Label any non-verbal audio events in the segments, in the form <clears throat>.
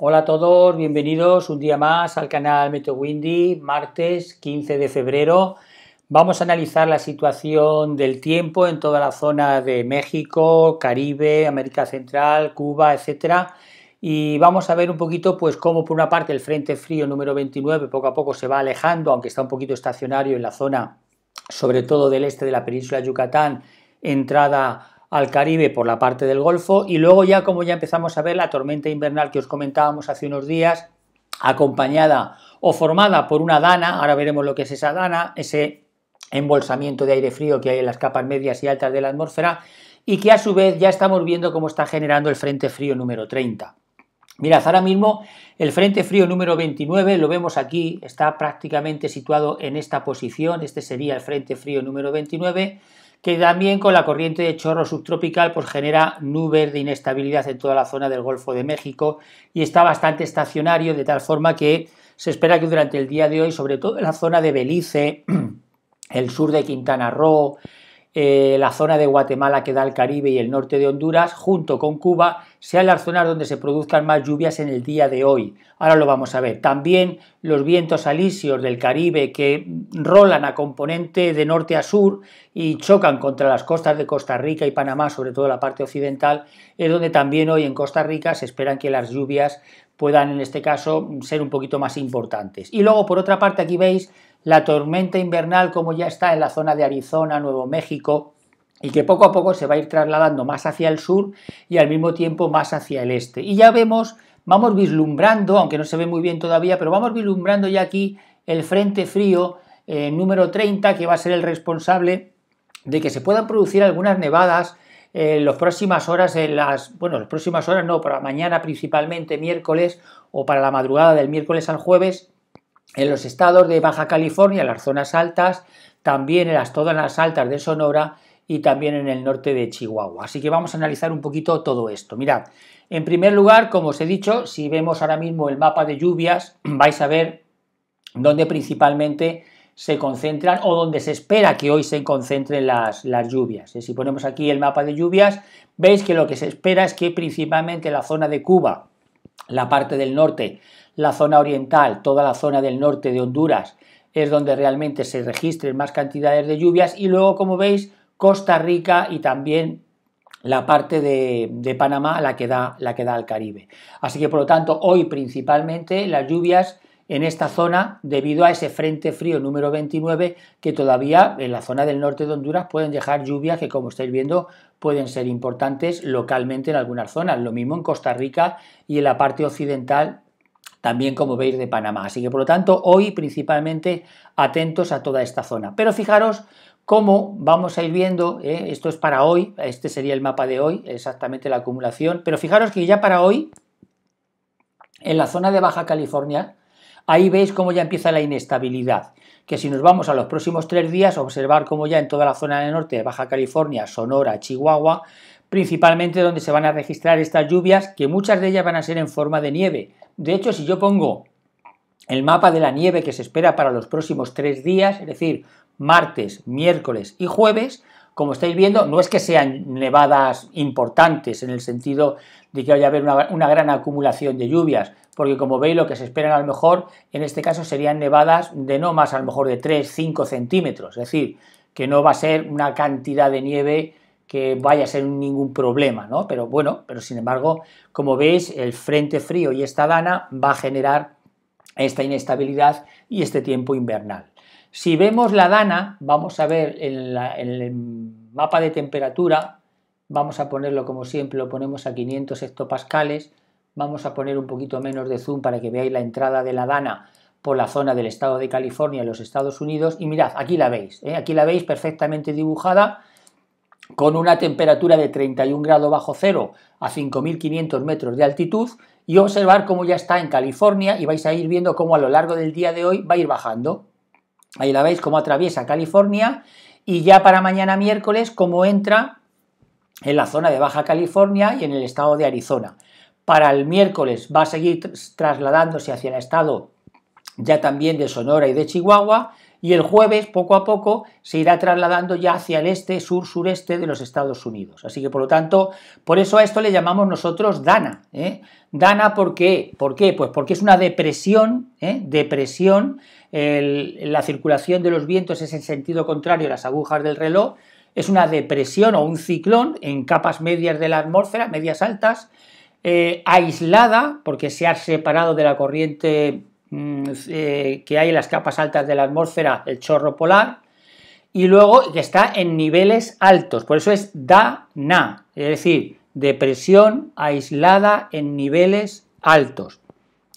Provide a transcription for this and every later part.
Hola a todos, bienvenidos un día más al canal Meteo Windy, martes 15 de febrero. Vamos a analizar la situación del tiempo en toda la zona de México, Caribe, América Central, Cuba, etcétera. Y vamos a ver un poquito, pues, cómo por una parte el frente frío número 29 poco a poco se va alejando, aunque está un poquito estacionario en la zona, sobre todo del este de la península de Yucatán, entrada al Caribe por la parte del Golfo y luego ya como ya empezamos a ver la tormenta invernal que os comentábamos hace unos días, acompañada o formada por una dana, ahora veremos lo que es esa dana, ese embolsamiento de aire frío que hay en las capas medias y altas de la atmósfera y que a su vez ya estamos viendo cómo está generando el Frente Frío número 30. Mirad, ahora mismo el frente frío número 29 lo vemos aquí, está prácticamente situado en esta posición, este sería el frente frío número 29, que también con la corriente de chorro subtropical pues genera nubes de inestabilidad en toda la zona del Golfo de México y está bastante estacionario de tal forma que se espera que durante el día de hoy, sobre todo en la zona de Belice, <clears throat> el sur de Quintana Roo, eh, la zona de Guatemala que da al Caribe y el norte de Honduras, junto con Cuba, sean las zonas donde se produzcan más lluvias en el día de hoy. Ahora lo vamos a ver. También los vientos alisios del Caribe que rolan a componente de norte a sur y chocan contra las costas de Costa Rica y Panamá, sobre todo la parte occidental, es donde también hoy en Costa Rica se esperan que las lluvias puedan en este caso ser un poquito más importantes. Y luego, por otra parte, aquí veis la tormenta invernal como ya está en la zona de Arizona, Nuevo México, y que poco a poco se va a ir trasladando más hacia el sur y al mismo tiempo más hacia el este. Y ya vemos, vamos vislumbrando, aunque no se ve muy bien todavía, pero vamos vislumbrando ya aquí el Frente Frío eh, número 30, que va a ser el responsable de que se puedan producir algunas nevadas eh, en las próximas horas, en las, bueno, las próximas horas no, para mañana principalmente miércoles o para la madrugada del miércoles al jueves, en los estados de Baja California, las zonas altas, también en las todas las altas de Sonora y también en el norte de Chihuahua. Así que vamos a analizar un poquito todo esto. Mirad, en primer lugar, como os he dicho, si vemos ahora mismo el mapa de lluvias, <clears throat> vais a ver dónde principalmente se concentran o dónde se espera que hoy se concentren las, las lluvias. Eh, si ponemos aquí el mapa de lluvias, veis que lo que se espera es que principalmente la zona de Cuba, la parte del norte, la zona oriental, toda la zona del norte de Honduras, es donde realmente se registren más cantidades de lluvias y luego, como veis, Costa Rica y también la parte de, Panamá, la que, da, la que da al Caribe. Así que, por lo tanto, hoy principalmente las lluvias en esta zona debido a ese frente frío número 29 que todavía en la zona del norte de Honduras pueden dejar lluvias que como estáis viendo pueden ser importantes localmente en algunas zonas, lo mismo en Costa Rica y en la parte occidental también como veis de Panamá. Así que por lo tanto hoy principalmente atentos a toda esta zona. Pero fijaros cómo vamos a ir viendo, eh, esto es para hoy, este sería el mapa de hoy, exactamente la acumulación, pero fijaros que ya para hoy, en la zona de Baja California, ahí veis cómo ya empieza la inestabilidad, que si nos vamos a los próximos tres días, observar cómo ya en toda la zona del norte de Baja California, Sonora, Chihuahua, principalmente donde se van a registrar estas lluvias, que muchas de ellas van a ser en forma de nieve. De hecho, si yo pongo el mapa de la nieve que se espera para los próximos tres días, es decir, martes, miércoles y jueves, como estáis viendo, no es que sean nevadas importantes en el sentido de que vaya a haber una, gran acumulación de lluvias, porque como veis lo que se esperan a lo mejor en este caso serían nevadas de no más a lo mejor de 3-5 centímetros, es decir, que no va a ser una cantidad de nieve que vaya a ser ningún problema, ¿no? Pero bueno, pero sin embargo, como veis, el frente frío y esta dana va a generar esta inestabilidad y este tiempo invernal. Si vemos la dana, vamos a ver en, el mapa de temperatura, vamos a ponerlo como siempre, lo ponemos a 500 hectopascales, vamos a poner un poquito menos de zoom para que veáis la entrada de la dana por la zona del estado de California los Estados Unidos y mirad, aquí la veis, ¿eh? aquí la veis perfectamente dibujada con una temperatura de 31 grados bajo cero a 5.500 metros de altitud y observar cómo ya está en California y vais a ir viendo cómo a lo largo del día de hoy va a ir bajando. Ahí la veis cómo atraviesa California y ya para mañana miércoles cómo entra en la zona de Baja California y en el estado de Arizona. Para el miércoles va a seguir trasladándose hacia el estado ya también de Sonora y de Chihuahua y el jueves, poco a poco, se irá trasladando ya hacia el este, sur-sureste de los Estados Unidos. Así que, por lo tanto, por eso a esto le llamamos nosotros Dana. ¿eh? Dana, ¿por qué? ¿Por qué? Pues porque es una depresión, ¿eh? depresión, la circulación de los vientos es en sentido contrario a las agujas del reloj, es una depresión o un ciclón en capas medias de la atmósfera, medias altas, eh, aislada, porque se ha separado de la corriente Mm, eh, que hay en las capas altas de la atmósfera, el chorro polar, y luego que está en niveles altos, por eso es DA-NA, es decir, depresión aislada en niveles altos.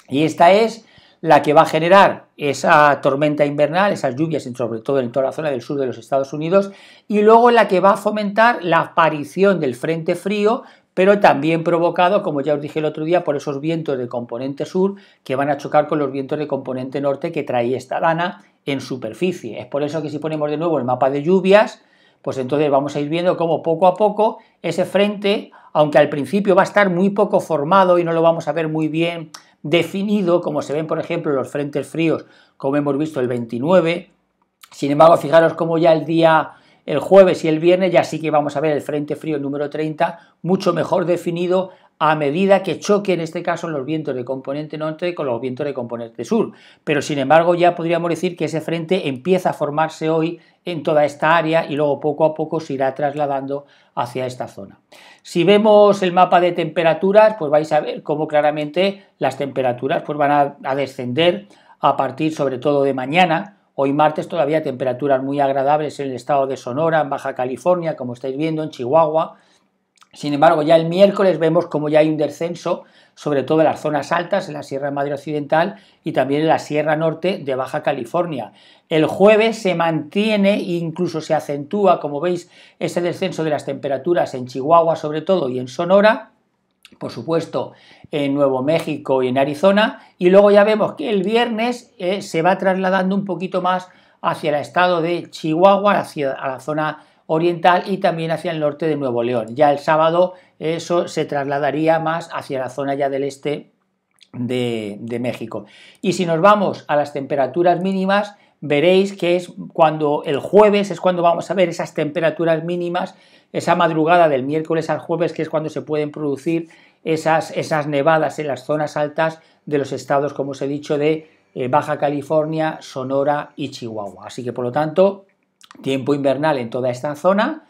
Y esta es la que va a generar esa tormenta invernal, esas lluvias, sobre todo en toda la zona del sur de los Estados Unidos, y luego la que va a fomentar la aparición del frente frío pero también provocado, como ya os dije el otro día, por esos vientos de componente sur que van a chocar con los vientos de componente norte que trae esta lana en superficie. Es por eso que si ponemos de nuevo el mapa de lluvias, pues entonces vamos a ir viendo cómo poco a poco ese frente, aunque al principio va a estar muy poco formado y no lo vamos a ver muy bien definido, como se ven por ejemplo los frentes fríos, como hemos visto el 29, sin embargo, fijaros cómo ya el día el jueves y el viernes ya sí que vamos a ver el frente frío número 30 mucho mejor definido a medida que choque en este caso los vientos de componente norte con los vientos de componente sur. Pero sin embargo ya podríamos decir que ese frente empieza a formarse hoy en toda esta área y luego poco a poco se irá trasladando hacia esta zona. Si vemos el mapa de temperaturas, pues vais a ver cómo claramente las temperaturas pues van a descender a partir sobre todo de mañana, Hoy martes todavía temperaturas muy agradables en el estado de Sonora, en Baja California, como estáis viendo, en Chihuahua. Sin embargo, ya el miércoles vemos como ya hay un descenso, sobre todo en las zonas altas, en la Sierra Madre Occidental y también en la Sierra Norte de Baja California. El jueves se mantiene e incluso se acentúa, como veis, ese descenso de las temperaturas en Chihuahua sobre todo y en Sonora por supuesto, en Nuevo México y en Arizona, y luego ya vemos que el viernes eh, se va trasladando un poquito más hacia el estado de Chihuahua, hacia la zona oriental y también hacia el norte de Nuevo León. Ya el sábado eso se trasladaría más hacia la zona ya del este de, de México. Y si nos vamos a las temperaturas mínimas, veréis que es cuando el jueves es cuando vamos a ver esas temperaturas mínimas esa madrugada del miércoles al jueves, que es cuando se pueden producir esas, esas nevadas en las zonas altas de los estados, como os he dicho, de eh, Baja California, Sonora y Chihuahua. Así que, por lo tanto, tiempo invernal en toda esta zona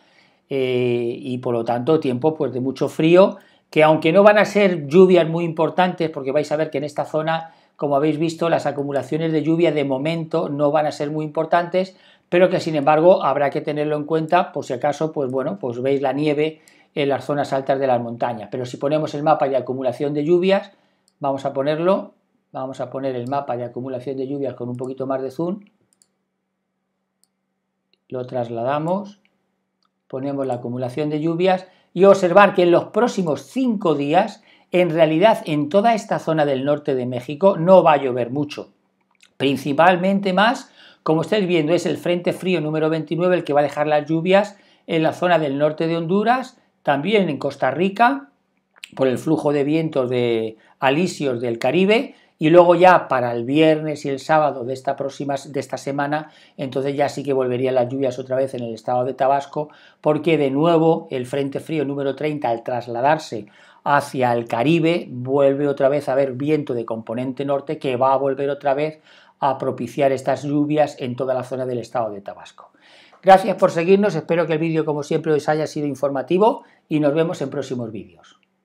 eh, y, por lo tanto, tiempo pues, de mucho frío, que aunque no van a ser lluvias muy importantes, porque vais a ver que en esta zona como habéis visto, las acumulaciones de lluvia de momento no van a ser muy importantes, pero que sin embargo habrá que tenerlo en cuenta por si acaso, pues bueno, pues veis la nieve en las zonas altas de las montañas. Pero si ponemos el mapa de acumulación de lluvias, vamos a ponerlo, vamos a poner el mapa de acumulación de lluvias con un poquito más de zoom, lo trasladamos, ponemos la acumulación de lluvias y observar que en los próximos cinco días, en realidad en toda esta zona del norte de México no va a llover mucho, principalmente más como estáis viendo, es el frente frío número 29 el que va a dejar las lluvias en la zona del norte de Honduras, también en Costa Rica, por el flujo de vientos de alisios del Caribe, y luego ya para el viernes y el sábado de esta próxima de esta semana, entonces ya sí que volverían las lluvias otra vez en el estado de Tabasco, porque de nuevo el frente frío número 30 al trasladarse hacia el Caribe vuelve otra vez a haber viento de componente norte que va a volver otra vez a propiciar estas lluvias en toda la zona del estado de Tabasco. Gracias por seguirnos, espero que el vídeo como siempre os haya sido informativo y nos vemos en próximos vídeos.